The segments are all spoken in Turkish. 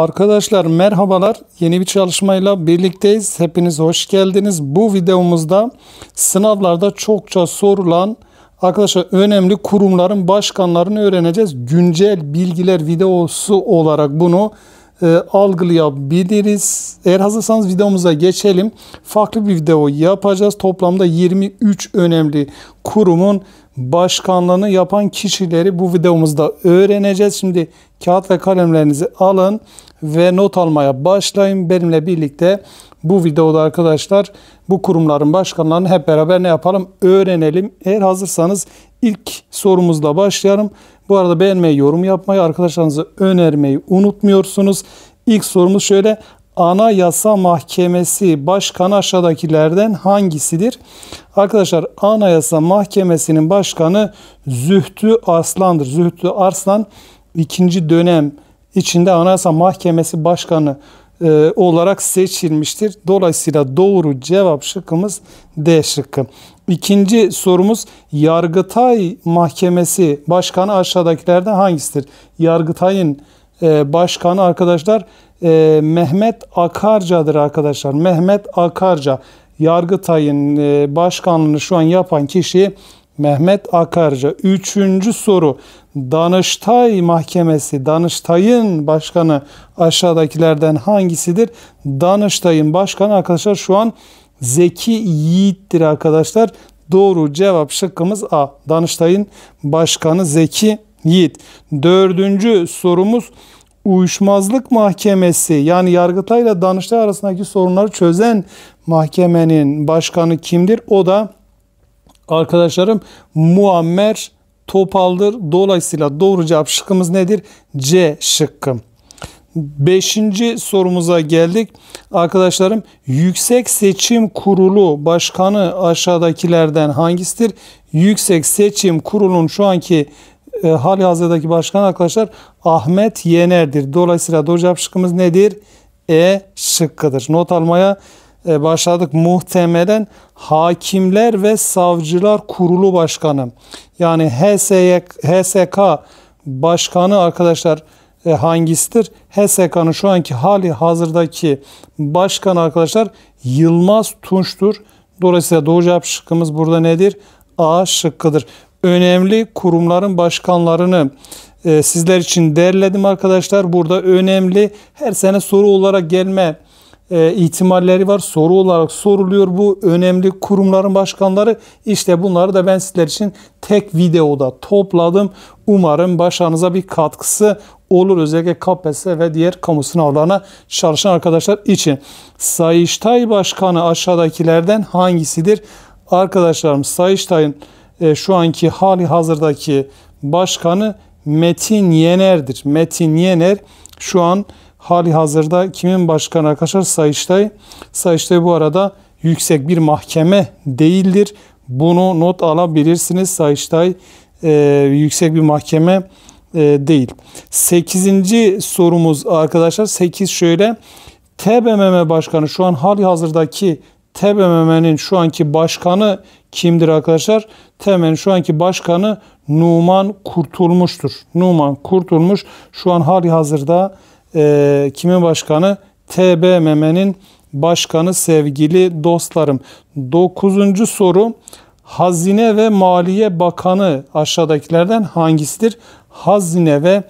Arkadaşlar merhabalar. Yeni bir çalışmayla birlikteyiz. Hepiniz hoş geldiniz. Bu videomuzda sınavlarda çokça sorulan arkadaşlar önemli kurumların başkanlarını öğreneceğiz. Güncel bilgiler videosu olarak bunu e, algılayabiliriz. Eğer hazırsanız videomuza geçelim. Farklı bir video yapacağız. Toplamda 23 önemli kurumun başkanlığını yapan kişileri bu videomuzda öğreneceğiz. Şimdi kağıt ve kalemlerinizi alın ve not almaya başlayın. Benimle birlikte bu videoda arkadaşlar bu kurumların başkanlarını hep beraber ne yapalım? Öğrenelim. Eğer hazırsanız ilk sorumuzla başlayalım. Bu arada beğenmeyi, yorum yapmayı, arkadaşlarınızı önermeyi unutmuyorsunuz. İlk sorumuz şöyle. Anayasa Mahkemesi Başkanı aşağıdakilerden hangisidir? Arkadaşlar Anayasa Mahkemesi'nin başkanı Zühtü Arslan'dır. Zühtü Arslan ikinci dönem içinde Anayasa Mahkemesi Başkanı e, olarak seçilmiştir. Dolayısıyla doğru cevap şıkkımız D şıkkı. İkinci sorumuz Yargıtay Mahkemesi Başkanı aşağıdakilerden hangisidir? Yargıtay'ın e, başkanı arkadaşlar e, Mehmet Akarca'dır arkadaşlar. Mehmet Akarca Yargıtay'ın e, başkanlığını şu an yapan kişi Mehmet Akarca. Üçüncü soru Danıştay Mahkemesi, Danıştay'ın başkanı aşağıdakilerden hangisidir? Danıştay'ın başkanı arkadaşlar şu an Zeki Yiğit'tir arkadaşlar. Doğru cevap şıkkımız A. Danıştay'ın başkanı Zeki Yiğit. Dördüncü sorumuz uyuşmazlık mahkemesi yani Yargıtay ile Danıştay arasındaki sorunları çözen mahkemenin başkanı kimdir? O da arkadaşlarım muammer topaldır. Dolayısıyla doğru cevap şıkkımız nedir? C şıkkı. Beşinci sorumuza geldik. Arkadaşlarım Yüksek Seçim Kurulu Başkanı aşağıdakilerden hangisidir? Yüksek Seçim Kurulun şu anki e, hali hazırdaki başkan arkadaşlar Ahmet Yener'dir. Dolayısıyla doğru cevap şıkkımız nedir? E şıkkıdır. Not almaya e, başladık muhtemelen Hakimler ve Savcılar Kurulu Başkanı yani HSK Başkanı arkadaşlar e, hangisidir? HSK'nın şu anki hali hazırdaki başkan arkadaşlar Yılmaz Tunç'tur. Dolayısıyla doğru cevap şıkkımız burada nedir? A şıkkıdır. Önemli kurumların başkanlarını e, sizler için derledim arkadaşlar. Burada önemli her sene soru olarak gelme e, ihtimalleri var. Soru olarak soruluyor bu önemli kurumların başkanları. İşte bunları da ben sizler için tek videoda topladım. Umarım başınıza bir katkısı olur özellikle KPSS ve diğer kamu sınavlarına çalışan arkadaşlar için. Sayıştay Başkanı aşağıdakilerden hangisidir? Arkadaşlarım Sayıştay'ın e, şu anki hali hazırdaki başkanı Metin Yener'dir. Metin Yener şu an hali hazırda kimin başkanı arkadaşlar? Sayıştay. Sayıştay bu arada yüksek bir mahkeme değildir. Bunu not alabilirsiniz. Sayıştay e, yüksek bir mahkeme e, değil. Sekizinci sorumuz arkadaşlar. Sekiz şöyle. TBMM Başkanı şu an hali hazırdaki TBMM'nin şu anki başkanı kimdir arkadaşlar? TBMM'nin şu anki başkanı Numan Kurtulmuş'tur. Numan Kurtulmuş şu an hali hazırda e, kimin başkanı? TBMM'nin başkanı sevgili dostlarım. Dokuzuncu soru Hazine ve Maliye Bakanı aşağıdakilerden hangisidir? Hazine ve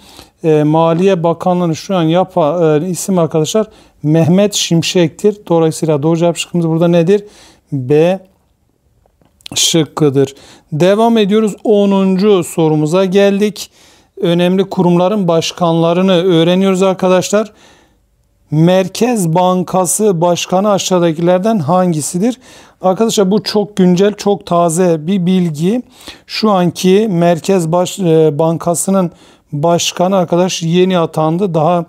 e, Maliye Bakanlığı'nı şu an yapa e, isim arkadaşlar Mehmet Şimşek'tir. Dolayısıyla doğru cevap şıkkımız burada nedir? B şıkkıdır. Devam ediyoruz 10. sorumuza geldik önemli kurumların başkanlarını öğreniyoruz arkadaşlar. Merkez Bankası Başkanı aşağıdakilerden hangisidir? Arkadaşlar bu çok güncel, çok taze bir bilgi. Şu anki Merkez Baş, e, Bankası'nın başkanı arkadaş yeni atandı. Daha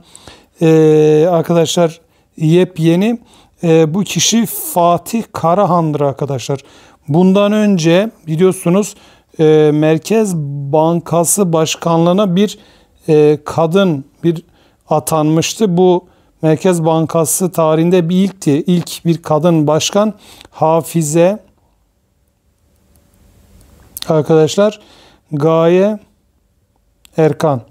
e, arkadaşlar yepyeni. E, bu kişi Fatih Karahan'dır arkadaşlar. Bundan önce biliyorsunuz e, Merkez Bankası Başkanlığı'na bir e, kadın bir atanmıştı. Bu Merkez Bankası tarihinde bir ilkti. İlk bir kadın başkan Hafize arkadaşlar Gaye Erkan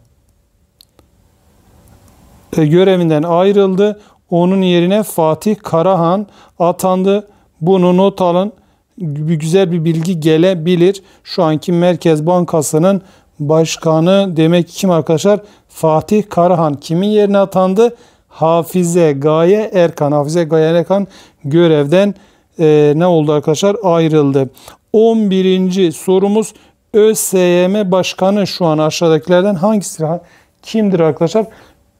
e, görevinden ayrıldı. Onun yerine Fatih Karahan atandı. Bunu not alın bir güzel bir bilgi gelebilir. Şu anki Merkez Bankası'nın başkanı demek kim arkadaşlar? Fatih Karahan. Kimin yerine atandı? Hafize Gaye Erkan. Hafize Gaye Erkan görevden e, ne oldu arkadaşlar? Ayrıldı. 11. sorumuz ÖSYM Başkanı şu an aşağıdakilerden hangisi? Kimdir arkadaşlar?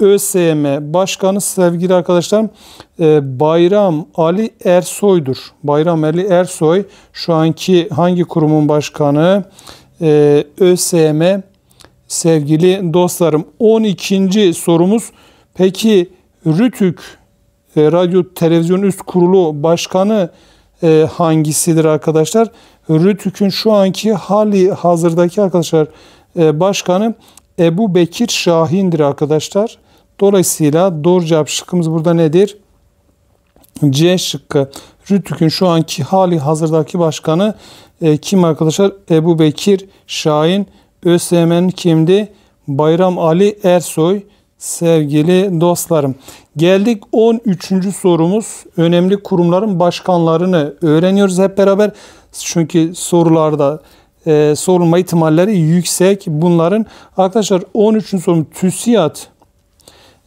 ÖSYM Başkanı sevgili arkadaşlarım e, Bayram Ali Ersoy'dur. Bayram Ali Ersoy şu anki hangi kurumun başkanı? E, ÖSYM sevgili dostlarım. 12. sorumuz peki RÜTÜK e, Radyo Televizyon Üst Kurulu Başkanı hangisidir arkadaşlar? RÜTÜK'ün şu anki hali hazırdaki arkadaşlar başkanı Ebu Bekir Şahin'dir arkadaşlar. Dolayısıyla doğru cevap şıkkımız burada nedir? C şıkkı. Rütük'ün şu anki hali hazırdaki başkanı e, kim arkadaşlar? Ebu Bekir Şahin. ÖSYM'nin kimdi? Bayram Ali Ersoy. Sevgili dostlarım. Geldik 13. sorumuz. Önemli kurumların başkanlarını öğreniyoruz hep beraber. Çünkü sorularda e, sorulma ihtimalleri yüksek. Bunların arkadaşlar 13. sorum TÜSİAD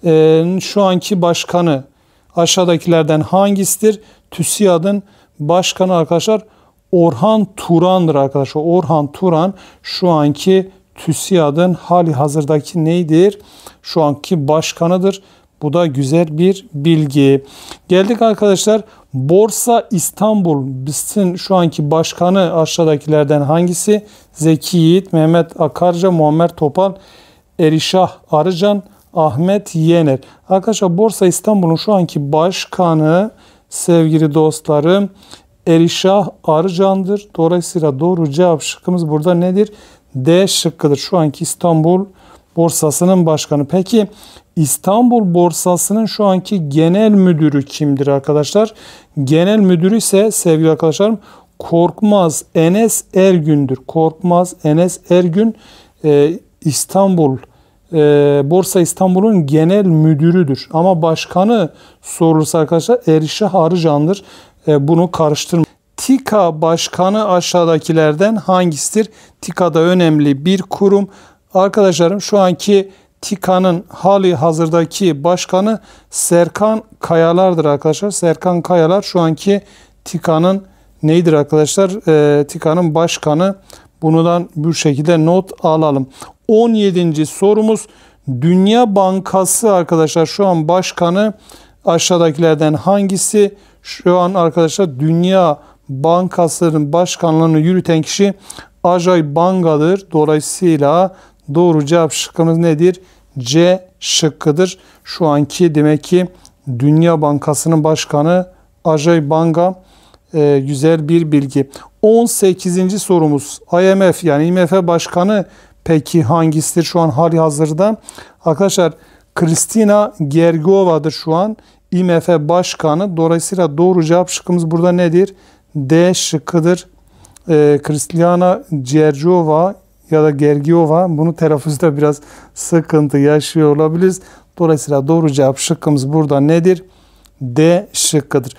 e, şu anki başkanı aşağıdakilerden hangisidir? TÜSİAD'ın başkanı arkadaşlar Orhan Turan'dır arkadaşlar. Orhan Turan şu anki TÜSİAD'ın hali hazırdaki neydir? Şu anki başkanıdır. Bu da güzel bir bilgi. Geldik arkadaşlar Borsa İstanbul BIST'in şu anki başkanı aşağıdakilerden hangisi? Zeki Yiğit, Mehmet Akarca, Muammer Topal, Erişah Arıcan, Ahmet Yener. Arkadaşlar Borsa İstanbul'un şu anki başkanı sevgili dostlarım Erişah Arıcan'dır. Dolayısıyla doğru cevap şıkkımız burada nedir? D şıkkıdır. Şu anki İstanbul Borsası'nın başkanı. Peki İstanbul Borsası'nın şu anki genel müdürü kimdir arkadaşlar? Genel müdürü ise sevgili arkadaşlarım Korkmaz Enes Ergün'dür. Korkmaz Enes Ergün e, İstanbul e, Borsa İstanbul'un genel müdürüdür. Ama başkanı sorulursa arkadaşlar Erişi Harıcan'dır. E, bunu karıştırma. TİKA başkanı aşağıdakilerden hangisidir? TİKA'da önemli bir kurum. Arkadaşlarım şu anki TİKA'nın hali hazırdaki başkanı Serkan Kayalar'dır arkadaşlar. Serkan Kayalar şu anki TİKA'nın neydir arkadaşlar? E, TİKA'nın başkanı. Bundan bir şekilde not alalım. 17. sorumuz Dünya Bankası arkadaşlar şu an başkanı aşağıdakilerden hangisi? Şu an arkadaşlar Dünya Bankası'nın başkanlığını yürüten kişi Ajay Banga'dır. Dolayısıyla Doğru cevap şıkkımız nedir? C şıkkıdır. Şu anki demek ki Dünya Bankası'nın başkanı Ajay Banga e, güzel bir bilgi. 18. sorumuz IMF yani IMF Başkanı peki hangisidir şu an hali hazırda? Arkadaşlar Kristina Gergova'dır şu an IMF Başkanı. Dolayısıyla doğru cevap şıkkımız burada nedir? D şıkkıdır. E, Kristina Gergova ya da Gergiyova. Bunu telaffuzda biraz sıkıntı yaşıyor olabiliriz. Dolayısıyla doğru cevap şıkkımız burada nedir? D şıkkıdır.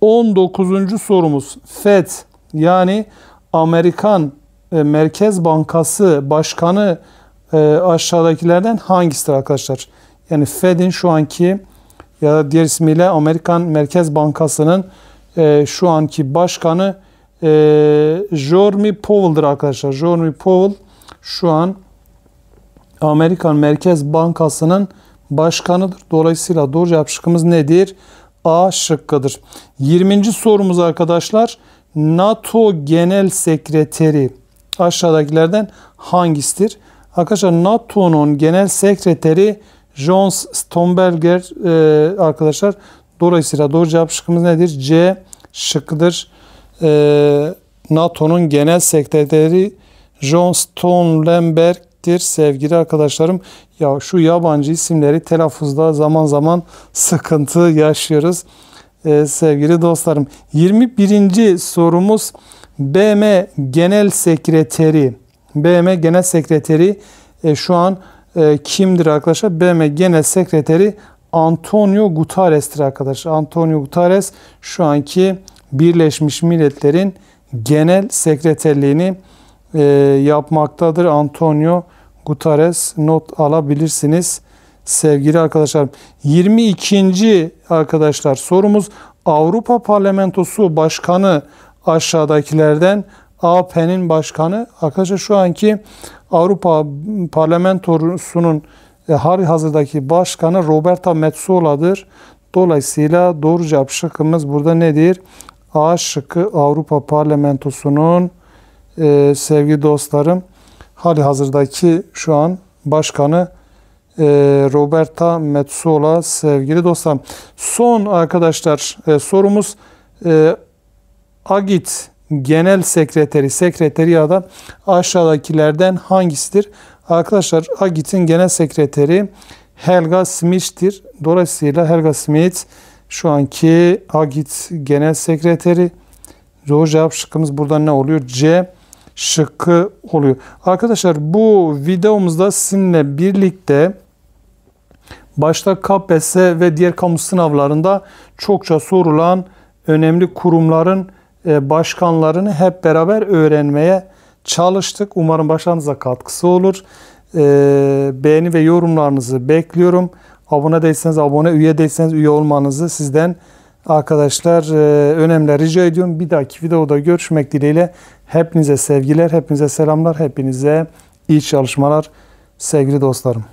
19. sorumuz FED yani Amerikan e, Merkez Bankası Başkanı e, aşağıdakilerden hangisidir arkadaşlar? Yani Fed'in şu anki ya da diğer ismiyle Amerikan Merkez Bankası'nın e, şu anki başkanı e, Jeremy Powell'dır arkadaşlar. Jeremy Powell şu an Amerikan Merkez Bankası'nın başkanıdır. Dolayısıyla doğru cevap şıkkımız nedir? A şıkkıdır. 20. sorumuz arkadaşlar. NATO Genel Sekreteri aşağıdakilerden hangisidir? Arkadaşlar NATO'nun Genel Sekreteri Jons Stoltenberg e, arkadaşlar. Dolayısıyla doğru cevap şıkkımız nedir? C şıkkıdır. E, NATO'nun Genel Sekreteri John Stone sevgili arkadaşlarım. Ya şu yabancı isimleri telaffuzda zaman zaman sıkıntı yaşıyoruz. Ee, sevgili dostlarım 21. sorumuz BM Genel Sekreteri. BM Genel Sekreteri e, şu an e, kimdir arkadaşlar? BM Genel Sekreteri Antonio Guterres'tir arkadaşlar. Antonio Guterres şu anki Birleşmiş Milletler'in Genel Sekreterliğini e, yapmaktadır. Antonio Guterres not alabilirsiniz sevgili arkadaşlar. 22. arkadaşlar sorumuz Avrupa Parlamentosu Başkanı aşağıdakilerden AP'nin başkanı arkadaşlar şu anki Avrupa Parlamentosu'nun e, hali hazırdaki başkanı Roberta Metsola'dır. Dolayısıyla doğru cevap şıkkımız burada nedir? A şıkkı Avrupa Parlamentosu'nun e, sevgili dostlarım hali hazırdaki şu an başkanı e, Roberta Metsola sevgili dostlarım. Son arkadaşlar e, sorumuz e, Agit Genel Sekreteri, sekreteri ya da aşağıdakilerden hangisidir? Arkadaşlar Agit'in Genel Sekreteri Helga Smith'tir. Dolayısıyla Helga Smith şu anki Agit Genel Sekreteri. Doğru cevap şıkkımız burada ne oluyor? C şıkkı oluyor. Arkadaşlar bu videomuzda sizinle birlikte başta KPSS ve diğer kamu sınavlarında çokça sorulan önemli kurumların e, başkanlarını hep beraber öğrenmeye çalıştık. Umarım başlarınıza katkısı olur. E, beğeni ve yorumlarınızı bekliyorum. Abone değilseniz abone, üye değilseniz üye olmanızı sizden arkadaşlar e, önemli rica ediyorum. Bir dahaki videoda görüşmek dileğiyle. Hepinize sevgiler, hepinize selamlar, hepinize iyi çalışmalar sevgili dostlarım.